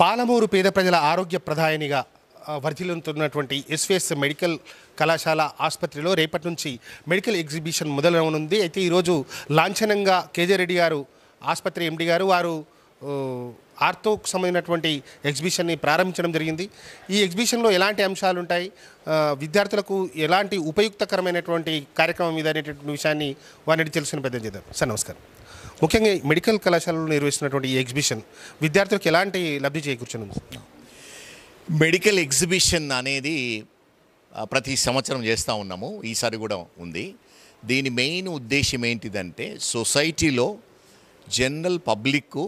పాలమూరు పేద ప్రజల ఆరోగ్య ప్రధానిగా వర్ధిల్లుతున్నటువంటి ఎస్విఎస్ మెడికల్ కళాశాల ఆసుపత్రిలో రేపటి నుంచి మెడికల్ ఎగ్జిబిషన్ మొదలవనుంది అయితే ఈరోజు లాంఛనంగా కేజే రెడ్డి గారు ఆసుపత్రి ఎండి గారు వారు ఆర్థోకు సంబంధించినటువంటి ఎగ్జిబిషన్ని ప్రారంభించడం జరిగింది ఈ ఎగ్జిబిషన్లో ఎలాంటి అంశాలు ఉంటాయి విద్యార్థులకు ఎలాంటి ఉపయుక్తకరమైనటువంటి కార్యక్రమం ఇది అనేటటువంటి విషయాన్ని వారిని తెలుసుకుని పెద్ద చేద్దాం సార్ నమస్కారం ముఖ్యంగా మెడికల్ కళాశాలలో నిర్వహిస్తున్నటువంటి ఈ ఎగ్జిబిషన్ విద్యార్థులకు ఎలాంటి లబ్ధి చేకూర్చనుంది మెడికల్ ఎగ్జిబిషన్ అనేది ప్రతి సంవత్సరం చేస్తూ ఉన్నాము ఈసారి కూడా ఉంది దీని మెయిన్ ఉద్దేశం ఏంటిదంటే సొసైటీలో జనరల్ పబ్లిక్కు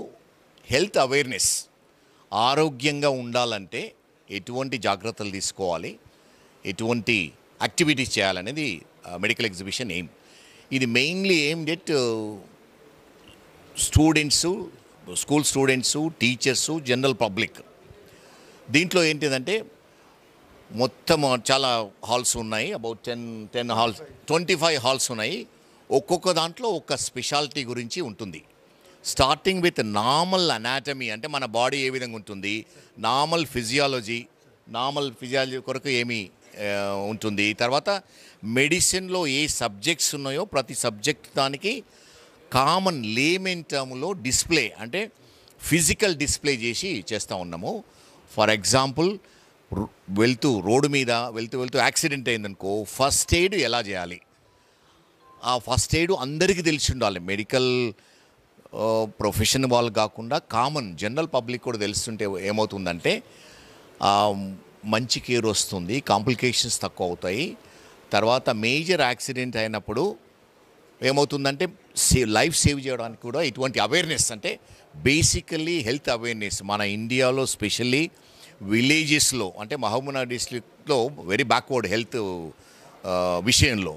హెల్త్ అవేర్నెస్ ఆరోగ్యంగా ఉండాలంటే ఎటువంటి జాగ్రత్తలు తీసుకోవాలి ఎటువంటి యాక్టివిటీస్ చేయాలనేది మెడికల్ ఎగ్జిబిషన్ ఎయిమ్ ఇది mainly aim that students school students teachers general public దీంట్లో ఏంటిదంటే మొత్తం చాలా హాల్స్ ఉన్నాయి about ten ten halls twenty five halls ఉన్నాయి ఒక్కొక్క దాంట్లో ఒక్క స్పెషాలిటీ గురించి ఉంటుంది స్టార్టింగ్ విత్ నార్మల్ అనాటమీ అంటే మన బాడీ ఏ విధంగా ఉంటుంది నార్మల్ ఫిజియాలజీ నార్మల్ ఫిజియాలజీ కొరకు ఏమి ఉంటుంది తర్వాత మెడిసిన్లో ఏ సబ్జెక్ట్స్ ఉన్నాయో ప్రతి సబ్జెక్ట్ దానికి కామన్ లేమెన్ టర్మ్లో డిస్ప్లే అంటే ఫిజికల్ డిస్ప్లే చేసి చేస్తూ ఉన్నాము ఫర్ ఎగ్జాంపుల్ వెళ్తూ రోడ్డు మీద వెళ్తూ వెళ్తూ యాక్సిడెంట్ అయిందనుకో ఫస్ట్ ఎయిడ్ ఎలా చేయాలి ఆ ఫస్ట్ ఎయిడ్ అందరికీ తెలిసి ఉండాలి మెడికల్ ప్రొఫెషన్ వాళ్ళు కాకుండా కామన్ జనరల్ పబ్లిక్ కూడా తెలుస్తుంటే ఏమవుతుందంటే మంచి కేర్ వస్తుంది కాంప్లికేషన్స్ తక్కువ అవుతాయి తర్వాత మేజర్ యాక్సిడెంట్ అయినప్పుడు ఏమవుతుందంటే సేవ్ లైఫ్ సేవ్ చేయడానికి కూడా ఇటువంటి అవేర్నెస్ అంటే బేసికల్లీ హెల్త్ అవేర్నెస్ మన ఇండియాలో స్పెషల్లీ విలేజెస్లో అంటే మహబూబ్నగర్ డిస్ట్రిక్ట్లో వెరీ బ్యాక్వర్డ్ హెల్త్ విషయంలో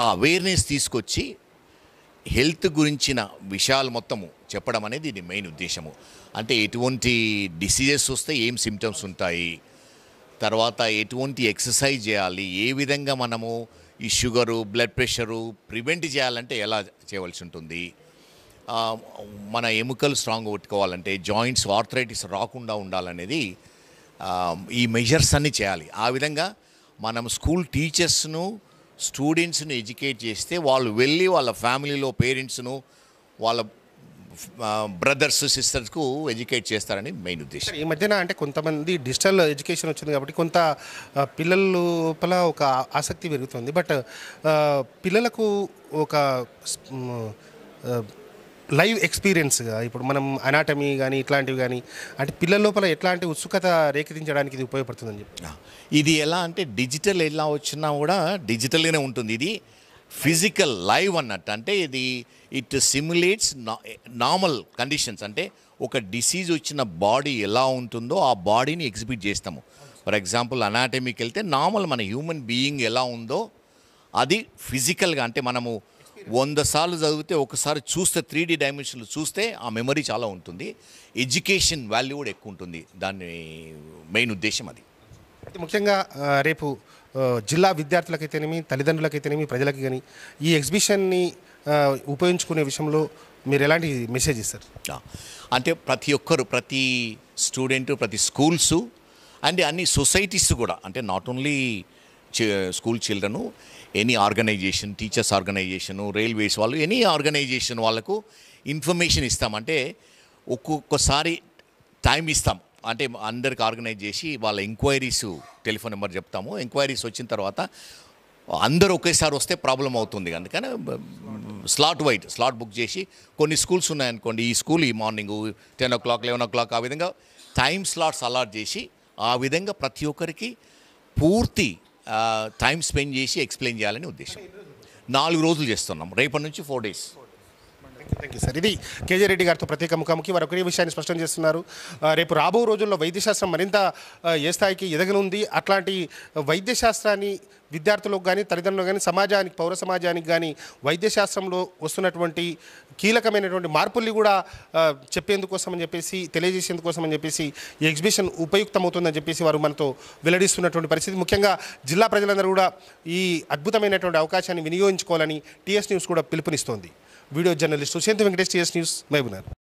ఆ అవేర్నెస్ తీసుకొచ్చి హెల్త్ గురించిన విషయాలు మొత్తము చెప్పడం అనేది ఇది మెయిన్ ఉద్దేశము అంటే ఎటువంటి డిసీజెస్ వస్తే ఏం సిమ్టమ్స్ ఉంటాయి తర్వాత ఎటువంటి ఎక్సర్సైజ్ చేయాలి ఏ విధంగా మనము ఈ షుగరు బ్లడ్ ప్రెషరు ప్రివెంట్ చేయాలంటే ఎలా చేయవలసి ఉంటుంది మన ఎముకలు స్ట్రాంగ్ పెట్టుకోవాలంటే జాయింట్స్ ఆర్థరైటిస్ రాకుండా ఉండాలనేది ఈ మెజర్స్ అన్నీ చేయాలి ఆ విధంగా మనం స్కూల్ టీచర్స్ను స్టూడెంట్స్ను ఎడ్యుకేట్ చేస్తే వాళ్ళు వెళ్ళి వాళ్ళ ఫ్యామిలీలో పేరెంట్స్ను వాళ్ళ బ్రదర్స్ సిస్టర్స్కు ఎడ్యుకేట్ చేస్తారని మెయిన్ ఉద్దేశం ఈ మధ్యన అంటే కొంతమంది డిజిటల్ ఎడ్యుకేషన్ వచ్చింది కాబట్టి కొంత పిల్లల లోపల ఒక ఆసక్తి పెరుగుతుంది బట్ పిల్లలకు ఒక లైవ్ ఎక్స్పీరియన్స్గా ఇప్పుడు మనం అనాటమీ కానీ ఇట్లాంటివి కానీ అంటే పిల్లల లోపల ఎట్లాంటి ఉత్సుకత రేకెత్తించడానికి ఇది ఉపయోగపడుతుందని చెప్పి ఇది ఎలా అంటే డిజిటల్ ఎలా వచ్చినా కూడా డిజిటల్గానే ఉంటుంది ఇది ఫిజికల్ లైవ్ అన్నట్టు అంటే ఇది ఇట్ సిమ్యులేట్స్ నార్మల్ కండిషన్స్ అంటే ఒక డిసీజ్ వచ్చిన బాడీ ఎలా ఉంటుందో ఆ బాడీని ఎగ్జిబిట్ చేస్తాము ఫర్ ఎగ్జాంపుల్ అనాటమీకి వెళ్తే నార్మల్ మన హ్యూమన్ బీయింగ్ ఎలా ఉందో అది ఫిజికల్గా అంటే మనము వంద సార్లు చదివితే ఒకసారి చూస్తే త్రీ డీ డైమెన్షన్లు చూస్తే ఆ మెమరీ చాలా ఉంటుంది ఎడ్యుకేషన్ వాల్యూ కూడా ఎక్కువ ఉంటుంది దాని మెయిన్ ఉద్దేశం అది ముఖ్యంగా రేపు జిల్లా విద్యార్థులకైతేనేమి తల్లిదండ్రులకైతేనేమి ప్రజలకి కానీ ఈ ఎగ్జిబిషన్ని ఉపయోగించుకునే విషయంలో మీరు ఎలాంటి మెసేజ్ ఇస్తారు అంటే ప్రతి ఒక్కరు ప్రతి స్టూడెంట్ ప్రతి స్కూల్స్ అండ్ అన్ని సొసైటీస్ కూడా అంటే not only school children any organization teachers organization railways వాళ్ళు ఎనీ ఆర్గనైజేషన్ వాళ్ళకు ఇన్ఫర్మేషన్ ఇస్తామంటే ఒక్కొక్కసారి టైం ఇస్తాం అంటే అందరికి ఆర్గనైజ్ చేసి వాళ్ళ ఎంక్వైరీస్ టెలిఫోన్ నెంబర్ చెప్తాము ఎంక్వైరీస్ వచ్చిన తర్వాత అందరూ ఒకేసారి వస్తే ప్రాబ్లం అవుతుంది అందుకని స్లాట్ వైట్ స్లాట్ బుక్ చేసి కొన్ని స్కూల్స్ ఉన్నాయనుకోండి ఈ స్కూల్ ఈ morning ten o'clock eleven o'clock ఆ విధంగా టైం స్లాట్స్ అలాట్ చేసి ఆ విధంగా ప్రతి ఒక్కరికి పూర్తి టైం స్పెండ్ చేసి ఎక్స్ప్లెయిన్ చేయాలని ఉద్దేశం నాలుగు రోజులు చేస్తున్నాం రేపటి నుంచి four days thank you sir ఇది కేజీ రెడ్డి గారితో ప్రత్యేక ముఖాముఖి వారు ఒకరి విషయాన్ని స్పష్టం చేస్తున్నారు రేపు రాబో రోజుల్లో వైద్యశాస్త్రం మరింత ఏ స్థాయికి ఎదగనుంది అట్లాంటి వైద్యశాస్త్రాన్ని విద్యార్థులకు కానీ తల్లిదండ్రులకు కానీ సమాజానికి పౌర సమాజానికి కానీ వైద్యశాస్త్రంలో వస్తున్నటువంటి కీలకమైనటువంటి మార్పుల్ని కూడా చెప్పేందుకోసం అని చెప్పేసి తెలియజేసేందుకోసం అని చెప్పేసి ఈ ఎగ్జిబిషన్ ఉపయుక్తమవుతుందని చెప్పేసి వారు మనతో వెల్లడిస్తున్నటువంటి పరిస్థితి ముఖ్యంగా జిల్లా ప్రజలందరూ కూడా ఈ అద్భుతమైనటువంటి అవకాశాన్ని వినియోగించుకోవాలని టీఎస్ న్యూస్ కూడా పిలుపునిస్తోంది video journalist Sushant Venkatesh TS news Mahabubnagar